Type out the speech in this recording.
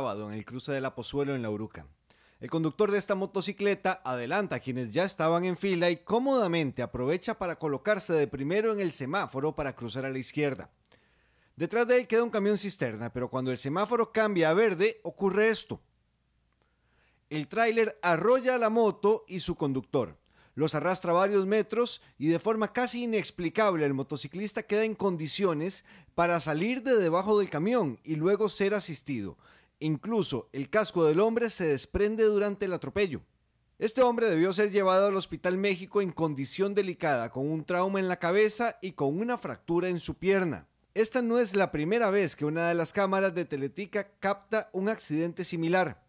en el cruce del Apozuelo en La Uruca. El conductor de esta motocicleta adelanta a quienes ya estaban en fila y cómodamente aprovecha para colocarse de primero en el semáforo para cruzar a la izquierda. Detrás de él queda un camión cisterna, pero cuando el semáforo cambia a verde ocurre esto. El tráiler arrolla a la moto y su conductor. Los arrastra varios metros y de forma casi inexplicable el motociclista queda en condiciones para salir de debajo del camión y luego ser asistido. Incluso el casco del hombre se desprende durante el atropello. Este hombre debió ser llevado al Hospital México en condición delicada, con un trauma en la cabeza y con una fractura en su pierna. Esta no es la primera vez que una de las cámaras de Teletica capta un accidente similar.